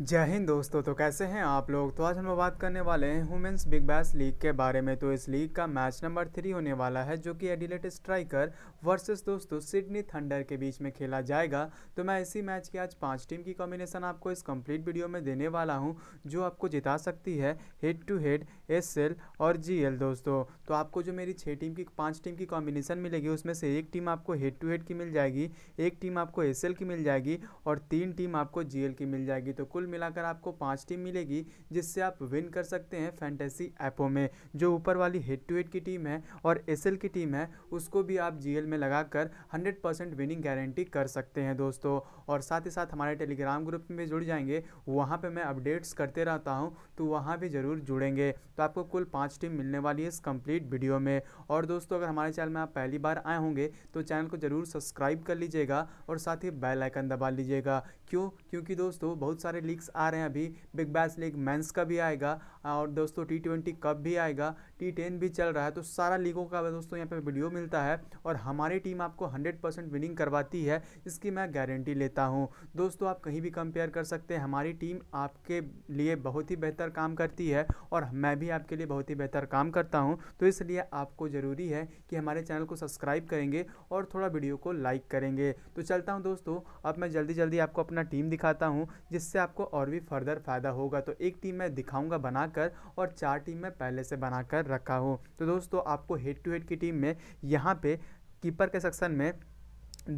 जय हिंद दोस्तों तो कैसे हैं आप लोग तो आज हम बात करने वाले हैं वुमेंस बिग बैस लीग के बारे में तो इस लीग का मैच नंबर थ्री होने वाला है जो कि एडिलेट स्ट्राइकर वर्सेस दोस्तों सिडनी थंडर के बीच में खेला जाएगा तो मैं इसी मैच की आज पांच टीम की कॉम्बिनेशन आपको इस कंप्लीट वीडियो में देने वाला हूँ जो आपको जिता सकती है हेड टू हेड एस और जी दोस्तों तो आपको जो मेरी छः टीम की पाँच टीम की कॉम्बिनेशन मिलेगी उसमें से एक टीम आपको हेड टू हेड की मिल जाएगी एक टीम आपको एस की मिल जाएगी और तीन टीम आपको जी की मिल जाएगी तो कुल कुल मिलाकर आपको पांच टीम मिलेगी जिससे आप विन कर सकते हैं फैंटेसी ऐपों में जो ऊपर वाली हेड टू हेड की टीम है और एस की टीम है उसको भी आप जी में लगाकर हंड्रेड परसेंट विनिंग गारंटी कर सकते हैं दोस्तों और साथ ही साथ हमारे टेलीग्राम ग्रुप में जुड़ जाएंगे वहाँ पर मैं अपडेट्स करते रहता हूँ तो वहाँ भी ज़रूर जुड़ेंगे तो आपको कुल पाँच टीम मिलने वाली है इस कंप्लीट वीडियो में और दोस्तों अगर हमारे चैनल में आप पहली बार आए होंगे तो चैनल को ज़रूर सब्सक्राइब कर लीजिएगा और साथ ही बेल आइकन दबा लीजिएगा क्यों क्योंकि दोस्तों बहुत सारे लीग लीग्स आ रहे हैं अभी बिग बैस लीग मेंस का भी आएगा और दोस्तों टी ट्वेंटी कप भी आएगा टी टेन भी चल रहा है तो सारा लीगों का दोस्तों यहाँ पे वीडियो मिलता है और हमारी टीम आपको हंड्रेड परसेंट विनिंग करवाती है इसकी मैं गारंटी लेता हूँ दोस्तों आप कहीं भी कंपेयर कर सकते हैं हमारी टीम आपके लिए बहुत ही बेहतर काम करती है और मैं भी आपके लिए बहुत ही बेहतर काम करता हूँ तो इसलिए आपको ज़रूरी है कि हमारे चैनल को सब्सक्राइब करेंगे और थोड़ा वीडियो को लाइक करेंगे तो चलता हूँ दोस्तों अब मैं जल्दी जल्दी आपको अपना टीम दिखाता हूँ जिससे आपको और भी फर्दर फ़ायदा होगा तो एक टीम मैं दिखाऊँगा बनाकर और चार टीम मैं पहले से बनाकर कर रखा हो तो दोस्तों आपको हेड टू हेड की टीम में यहाँ पे कीपर के सेक्शन में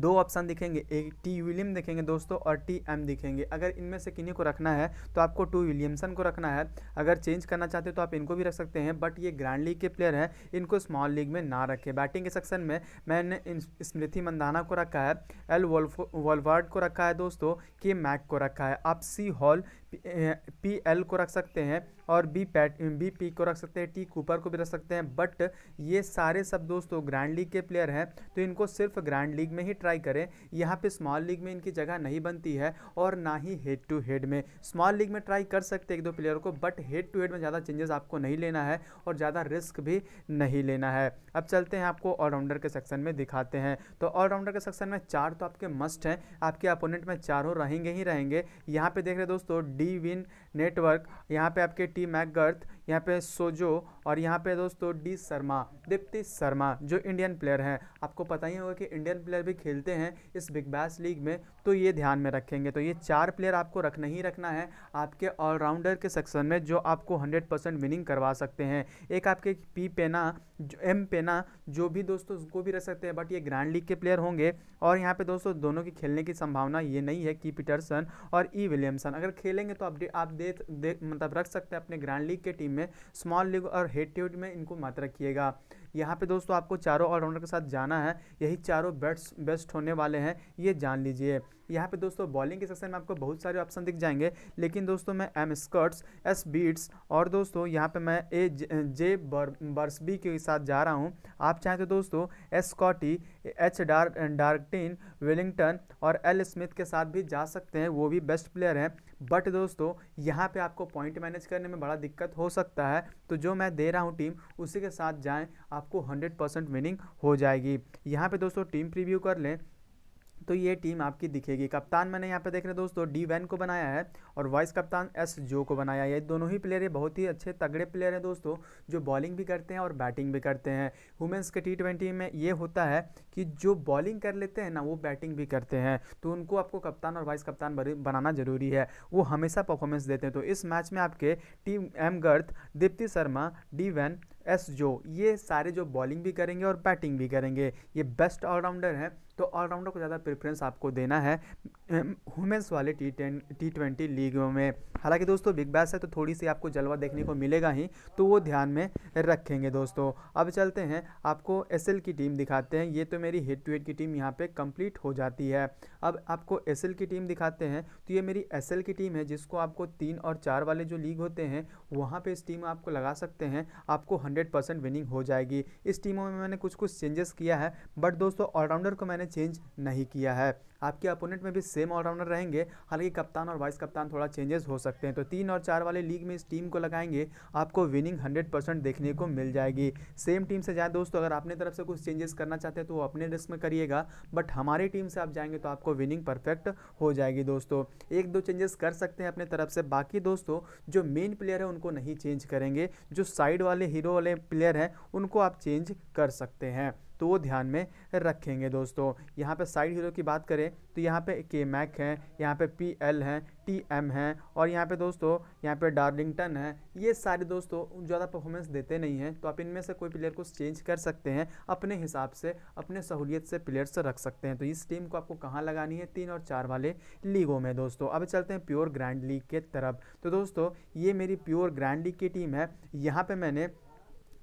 दो ऑप्शन दिखेंगे एक टी विलियम दिखेंगे दोस्तों और टी एम दिखेंगे अगर इनमें से किन्हीं को रखना है तो आपको टू विलियमसन को रखना है अगर चेंज करना चाहते हो तो आप इनको भी रख सकते हैं बट ये ग्रैंड लीग के प्लेयर हैं इनको स्मॉल लीग में ना रखें बैटिंग के सेक्शन में मैंने स्मृति मंदाना को रखा है एल वॉल्फ को रखा है दोस्तों के मैक को रखा है आप सी हॉल पी एल eh, को रख सकते हैं और बी पैट बी पी को रख सकते हैं टी कूपर को भी रख सकते हैं बट ये सारे सब दोस्तों ग्रैंड लीग के प्लेयर हैं तो इनको सिर्फ ग्रैंड लीग में ही ट्राई करें यहाँ पे स्मॉल लीग में इनकी जगह नहीं बनती है और ना ही हेड टू हेड में स्मॉल लीग में ट्राई कर सकते हैं एक दो प्लेयर को बट हेड टू हेड में ज़्यादा चेंजेस आपको नहीं लेना है और ज़्यादा रिस्क भी नहीं लेना है अब चलते हैं आपको ऑलराउंडर के सेक्शन में दिखाते हैं तो ऑलराउंडर के सेक्शन में चार तो आपके मस्ट हैं आपके अपोनेंट में चारों रहेंगे ही रहेंगे यहाँ पर देख रहे दोस्तों डी विन नेटवर्क यहाँ पे आपके टी मैकगर्थ यहाँ पे सोजो और यहाँ पे दोस्तों डी शर्मा दीप्ति शर्मा जो इंडियन प्लेयर हैं आपको पता ही होगा कि इंडियन प्लेयर भी खेलते हैं इस बिग बैस लीग में तो ये ध्यान में रखेंगे तो ये चार प्लेयर आपको रखना ही रखना है आपके ऑलराउंडर के सेक्शन में जो आपको हंड्रेड परसेंट विनिंग करवा सकते हैं एक आपके पी पेना एम पेना जो भी दोस्तों उसको भी रख सकते हैं बट ये ग्रैंड लीग के प्लेयर होंगे और यहाँ पे दोस्तों दोनों की खेलने की संभावना ये नहीं है की पीटरसन और ई विलियमसन अगर खेलेंगे तो आप दे, आप दे, दे मतलब रख सकते हैं अपने ग्रैंड लीग के टीम में स्मॉल लीग और हेड ट्यूट में इनको मात्रा रखिएगा यहाँ पे दोस्तों आपको चारों ऑलराउंडर के साथ जाना है यही चारों बेट्स बेस्ट होने वाले हैं ये जान लीजिए यहाँ पे दोस्तों बॉलिंग के सेक्शन में आपको बहुत सारे ऑप्शन दिख जाएंगे लेकिन दोस्तों मैं एम स्कर्ट्स एस बीट्स और दोस्तों यहाँ पे मैं ए जे बर्सबी के साथ जा रहा हूँ आप चाहें तो दोस्तों एस स्कॉटी एच डार डार्कटिन वेलिंगटन और एल स्मिथ के साथ भी जा सकते हैं वो भी बेस्ट प्लेयर हैं बट दोस्तों यहाँ पे आपको पॉइंट मैनेज करने में बड़ा दिक्कत हो सकता है तो जो मैं दे रहा हूँ टीम उसी के साथ जाएं आपको 100 परसेंट विनिंग हो जाएगी यहाँ पे दोस्तों टीम प्रीव्यू कर लें तो ये टीम आपकी दिखेगी कप्तान मैंने यहाँ पे देख रहे हैं दोस्तों डी वैन को बनाया है और वाइस कप्तान एस जो को बनाया है ये दोनों ही प्लेयर बहुत ही अच्छे तगड़े प्लेयर हैं दोस्तों जो बॉलिंग भी करते हैं और बैटिंग भी करते हैं वुमेंस के टी में ये होता है कि जो बॉलिंग कर लेते हैं ना वो बैटिंग भी करते हैं तो उनको आपको कप्तान और वाइस कप्तान बनाना ज़रूरी है वो हमेशा परफॉर्मेंस देते हैं तो इस मैच में आपके team M Garth Deepti Sharma D van S जो ये सारे जो बॉलिंग भी करेंगे और बैटिंग भी करेंगे ये बेस्ट ऑलराउंडर हैं तो ऑलराउंडर को ज़्यादा प्रेफरेंस आपको देना है वुमेंस वाले टी टेन टी ट्वेंटी लीगों में हालांकि दोस्तों बिग बैस है तो थोड़ी सी आपको जलवा देखने को मिलेगा ही तो वो ध्यान में रखेंगे दोस्तों अब चलते हैं आपको एस की टीम दिखाते हैं ये तो मेरी हेड टू हेड की टीम यहाँ पर कंप्लीट हो जाती है अब आपको एस की टीम दिखाते हैं तो ये मेरी एस की टीम है जिसको आपको तीन और चार वाले जो लीग होते हैं वहाँ पर इस टीम आपको लगा सकते हैं आपको हंड्रेड विनिंग हो जाएगी इस टीमों में मैंने कुछ कुछ चेंजेस किया है बट दोस्तों ऑलराउंडर को मैंने चेंज नहीं किया है आपके अपोनेंट में भी सेम ऑलराउंडर रहेंगे हालांकि कप्तान और वाइस कप्तान थोड़ा चेंजेस हो सकते हैं तो तीन और चार वाले लीग में इस टीम को लगाएंगे आपको विनिंग हंड्रेड परसेंट देखने को मिल जाएगी सेम टीम से जाए दोस्तों अगर अपने तरफ से कुछ चेंजेस करना चाहते हैं तो वो अपने रिस्क में करिएगा बट हमारी टीम से आप जाएंगे तो आपको विनिंग परफेक्ट हो जाएगी दोस्तों एक दो चेंजेस कर सकते हैं अपने तरफ से बाकी दोस्तों जो मेन प्लेयर है उनको नहीं चेंज करेंगे जो साइड वाले हीरो वाले प्लेयर हैं उनको आप चेंज कर सकते हैं तो वो ध्यान में रखेंगे दोस्तों यहाँ पे साइड हीरो की बात करें तो यहाँ पे के मैक है यहाँ पे पी एल है टी एम है और यहाँ पे दोस्तों यहाँ पे डार्लिंगटन है ये सारे दोस्तों ज़्यादा परफॉर्मेंस देते नहीं हैं तो आप इनमें से कोई प्लेयर को चेंज कर सकते हैं अपने हिसाब से अपने सहूलियत से प्लेयर्स रख सकते हैं तो इस टीम को आपको कहाँ लगानी है तीन और चार वाले लीगों में दोस्तों अब चलते हैं प्योर ग्रैंड लीग के तरफ तो दोस्तों ये मेरी प्योर ग्रैंड लीग की टीम है यहाँ पर मैंने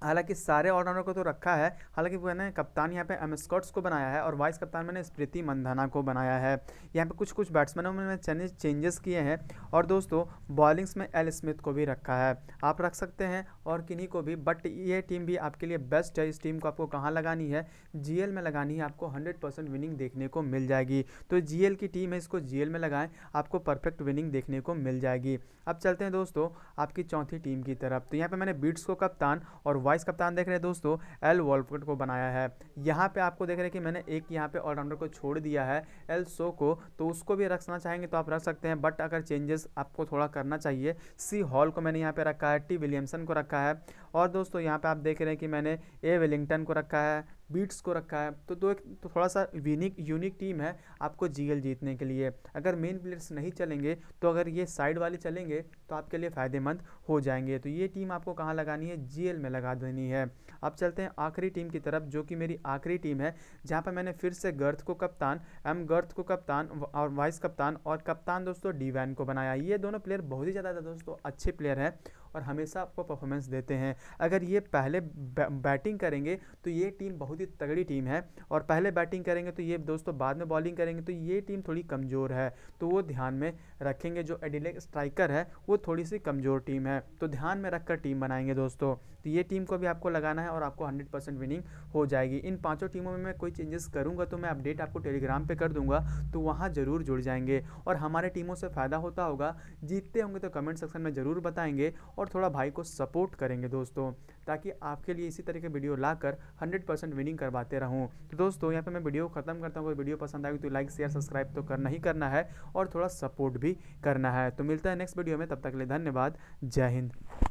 हालांकि सारे ऑलराउंडर को तो रखा है हालांकि मैंने कप्तान यहाँ पे एम स्कॉट्स को बनाया है और वाइस कप्तान मैंने स्मृति मंधाना को बनाया है यहाँ पे कुछ कुछ बैट्समैनों में मैंने चेंजेस किए हैं और दोस्तों बॉलिंग्स में एल स्मिथ को भी रखा है आप रख सकते हैं और किन्हीं को भी बट ये टीम भी आपके लिए बेस्ट है इस टीम को आपको कहाँ लगानी है जी में लगानी है आपको हंड्रेड विनिंग देखने को मिल जाएगी तो जी की टीम है इसको जी में लगाएं आपको परफेक्ट विनिंग देखने को मिल जाएगी अब चलते हैं दोस्तों आपकी चौथी टीम की तरफ तो यहाँ पर मैंने बीट्स को कप्तान और वाइस वाइस कप्तान देख रहे हैं दोस्तों एल वॉल्फर्ड को बनाया है यहाँ पे आपको देख रहे हैं कि मैंने एक यहाँ पे ऑलराउंडर को छोड़ दिया है एल सो को तो उसको भी रखना चाहेंगे तो आप रख सकते हैं बट अगर चेंजेस आपको थोड़ा करना चाहिए सी हॉल को मैंने यहाँ पर रखा है टी विलियमसन को रखा है और दोस्तों यहाँ पर आप देख रहे हैं कि मैंने ए विलिंगटन को रखा है बीट्स को रखा है तो दो एक तो थोड़ा सा यूनिक यूनिक टीम है आपको जीएल जीतने के लिए अगर मेन प्लेयर्स नहीं चलेंगे तो अगर ये साइड वाले चलेंगे तो आपके लिए फ़ायदेमंद हो जाएंगे तो ये टीम आपको कहाँ लगानी है जीएल में लगा देनी है अब चलते हैं आखिरी टीम की तरफ जो कि मेरी आखिरी टीम है जहाँ पर मैंने फिर से गर्थ को कप्तान एम गर्थ को कप्तान और वाइस कप्तान और कप्तान दोस्तों डी को बनाया ये दोनों प्लेयर बहुत ही ज़्यादा दोस्तों अच्छे प्लेयर हैं और हमेशा आपको परफॉर्मेंस देते हैं अगर ये पहले बैटिंग करेंगे तो ये टीम बहुत ही तगड़ी टीम है और पहले बैटिंग करेंगे तो ये दोस्तों बाद में बॉलिंग करेंगे तो ये टीम थोड़ी कमज़ोर है तो वो ध्यान में रखेंगे जो एडिलेक स्ट्राइकर है वो थोड़ी सी कमज़ोर टीम है तो ध्यान में रखकर टीम बनाएंगे दोस्तों तो ये टीम को भी आपको लगाना है और आपको हंड्रेड परसेंट विनिंग हो जाएगी इन पाँचों टीमों में मैं कोई चेंजेस करूँगा तो मैं अपडेट आपको टेलीग्राम पर कर दूँगा तो वहाँ ज़रूर जुड़ जाएंगे और हमारे टीमों से फ़ायदा होता होगा जीतते होंगे तो कमेंट सेक्शन में ज़रूर बताएंगे और थोड़ा भाई को सपोर्ट करेंगे दोस्तों ताकि आपके लिए इसी तरह के वीडियो लाकर 100% विनिंग करवाते रहूं तो दोस्तों यहाँ पे मैं वीडियो ख़त्म करता हूँ अगर वीडियो पसंद आएगी तो लाइक शेयर सब्सक्राइब तो करना ही करना है और थोड़ा सपोर्ट भी करना है तो मिलता है नेक्स्ट वीडियो में तब तक के लिए धन्यवाद जय हिंद